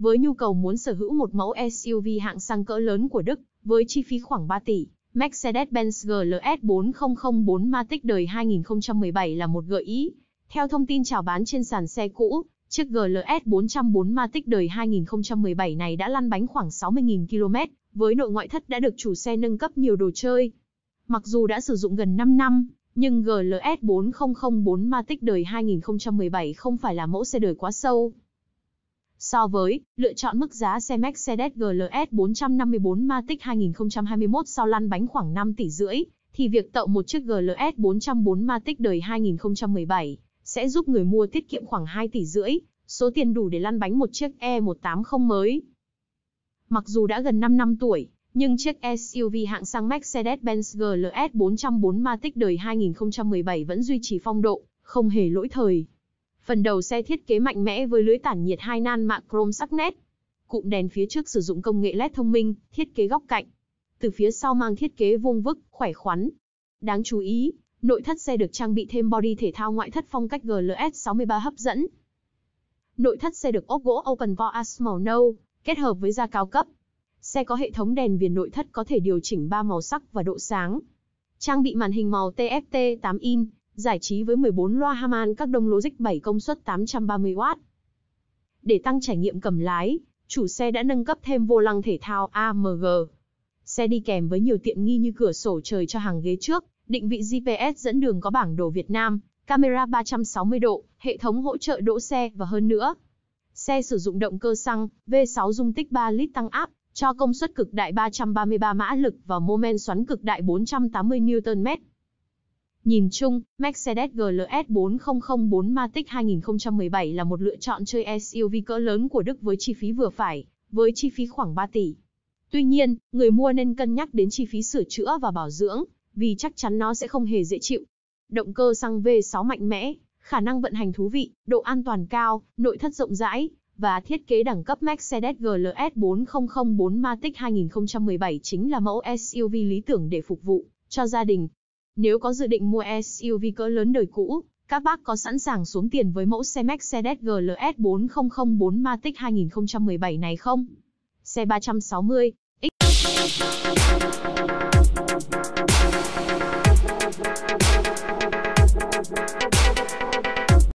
Với nhu cầu muốn sở hữu một mẫu SUV hạng sang cỡ lớn của Đức, với chi phí khoảng 3 tỷ, Mercedes-Benz GLS 4004 Matic đời 2017 là một gợi ý. Theo thông tin chào bán trên sàn xe cũ, chiếc GLS 404 Matic đời 2017 này đã lăn bánh khoảng 60.000 km, với nội ngoại thất đã được chủ xe nâng cấp nhiều đồ chơi. Mặc dù đã sử dụng gần 5 năm, nhưng GLS 4004 Matic đời 2017 không phải là mẫu xe đời quá sâu. So với lựa chọn mức giá xe Mercedes GLS 454 Matic 2021 sau lăn bánh khoảng 5 tỷ rưỡi, thì việc tậu một chiếc GLS 404 Matic đời 2017 sẽ giúp người mua tiết kiệm khoảng 2 tỷ rưỡi, số tiền đủ để lăn bánh một chiếc E180 mới. Mặc dù đã gần 5 năm tuổi, nhưng chiếc SUV hạng sang Mercedes-Benz GLS 404 Matic đời 2017 vẫn duy trì phong độ, không hề lỗi thời. Phần đầu xe thiết kế mạnh mẽ với lưới tản nhiệt hai nan mạ chrome sắc nét. Cụm đèn phía trước sử dụng công nghệ LED thông minh, thiết kế góc cạnh. Từ phía sau mang thiết kế vuông vức, khỏe khoắn. Đáng chú ý, nội thất xe được trang bị thêm body thể thao ngoại thất phong cách GLS 63 hấp dẫn. Nội thất xe được ốp gỗ Open Vor màu nâu, kết hợp với da cao cấp. Xe có hệ thống đèn viền nội thất có thể điều chỉnh 3 màu sắc và độ sáng. Trang bị màn hình màu TFT 8 inch giải trí với 14 loa Harman các đông logic 7 công suất 830W. Để tăng trải nghiệm cầm lái, chủ xe đã nâng cấp thêm vô lăng thể thao AMG. Xe đi kèm với nhiều tiện nghi như cửa sổ trời cho hàng ghế trước, định vị GPS dẫn đường có bảng đồ Việt Nam, camera 360 độ, hệ thống hỗ trợ đỗ xe và hơn nữa. Xe sử dụng động cơ xăng V6 dung tích 3 lít tăng áp, cho công suất cực đại 333 mã lực và mô men xoắn cực đại 480 Nm. Nhìn chung, Mercedes GLS 4004 Matic 2017 là một lựa chọn chơi SUV cỡ lớn của Đức với chi phí vừa phải, với chi phí khoảng 3 tỷ. Tuy nhiên, người mua nên cân nhắc đến chi phí sửa chữa và bảo dưỡng, vì chắc chắn nó sẽ không hề dễ chịu. Động cơ xăng V6 mạnh mẽ, khả năng vận hành thú vị, độ an toàn cao, nội thất rộng rãi và thiết kế đẳng cấp Mercedes GLS 4004 Matic 2017 chính là mẫu SUV lý tưởng để phục vụ cho gia đình, nếu có dự định mua SUV cỡ lớn đời cũ, các bác có sẵn sàng xuống tiền với mẫu xe Mercedes GLS 4004 Matic 2017 này không? Xe 360 X